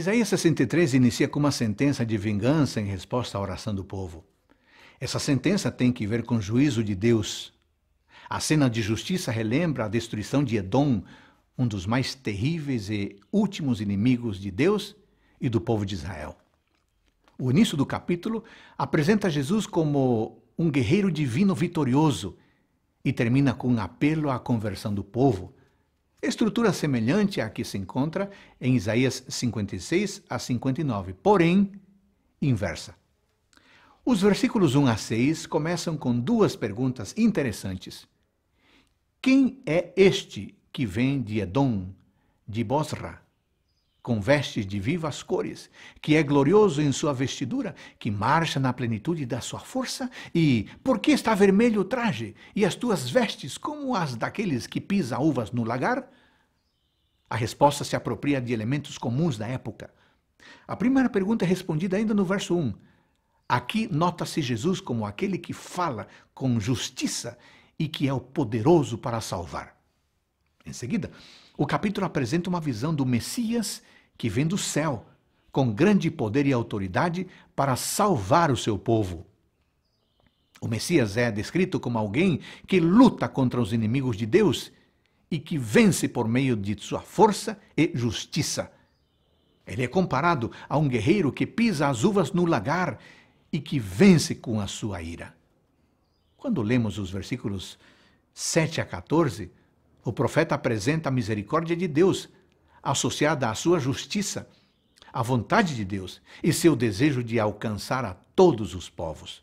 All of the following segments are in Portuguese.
Isaías 63 inicia com uma sentença de vingança em resposta à oração do povo. Essa sentença tem que ver com o juízo de Deus. A cena de justiça relembra a destruição de Edom, um dos mais terríveis e últimos inimigos de Deus e do povo de Israel. O início do capítulo apresenta Jesus como um guerreiro divino vitorioso e termina com um apelo à conversão do povo, Estrutura semelhante à que se encontra em Isaías 56 a 59, porém inversa. Os versículos 1 a 6 começam com duas perguntas interessantes. Quem é este que vem de Edom, de Bosra, com vestes de vivas cores, que é glorioso em sua vestidura, que marcha na plenitude da sua força, e por que está vermelho o traje, e as tuas vestes como as daqueles que pisa uvas no lagar? A resposta se apropria de elementos comuns da época. A primeira pergunta é respondida ainda no verso 1. Aqui nota-se Jesus como aquele que fala com justiça e que é o poderoso para salvar. Em seguida, o capítulo apresenta uma visão do Messias que vem do céu, com grande poder e autoridade para salvar o seu povo. O Messias é descrito como alguém que luta contra os inimigos de Deus e que vence por meio de sua força e justiça. Ele é comparado a um guerreiro que pisa as uvas no lagar e que vence com a sua ira. Quando lemos os versículos 7 a 14, o profeta apresenta a misericórdia de Deus, associada à sua justiça, à vontade de Deus e seu desejo de alcançar a todos os povos.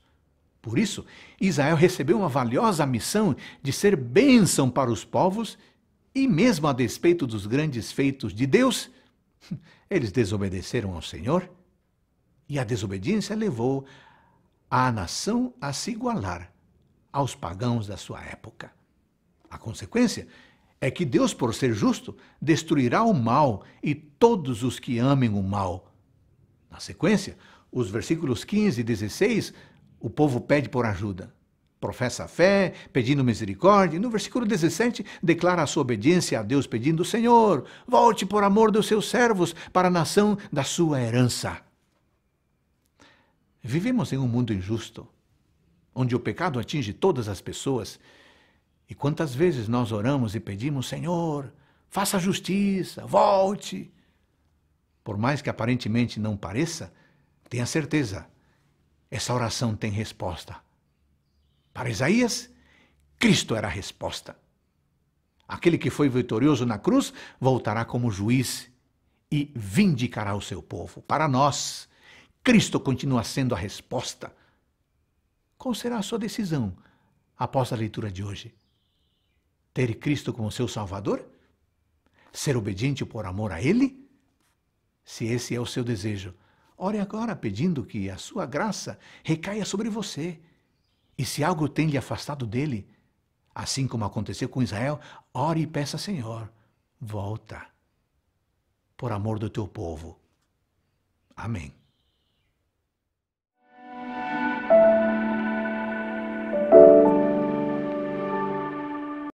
Por isso, Israel recebeu uma valiosa missão de ser bênção para os povos e, mesmo a despeito dos grandes feitos de Deus, eles desobedeceram ao Senhor e a desobediência levou a nação a se igualar aos pagãos da sua época. A consequência é que Deus, por ser justo, destruirá o mal e todos os que amem o mal. Na sequência, os versículos 15 e 16, o povo pede por ajuda. Professa a fé, pedindo misericórdia. no versículo 17, declara a sua obediência a Deus, pedindo: Senhor, volte por amor dos seus servos para a nação da sua herança. Vivemos em um mundo injusto, onde o pecado atinge todas as pessoas e quantas vezes nós oramos e pedimos, Senhor, faça justiça, volte. Por mais que aparentemente não pareça, tenha certeza, essa oração tem resposta. Para Isaías, Cristo era a resposta. Aquele que foi vitorioso na cruz voltará como juiz e vindicará o seu povo. Para nós, Cristo continua sendo a resposta. Qual será a sua decisão após a leitura de hoje? Ter Cristo como seu Salvador? Ser obediente por amor a Ele? Se esse é o seu desejo, ore agora pedindo que a sua graça recaia sobre você. E se algo tem lhe afastado dele, assim como aconteceu com Israel, ore e peça, Senhor, volta, por amor do teu povo. Amém.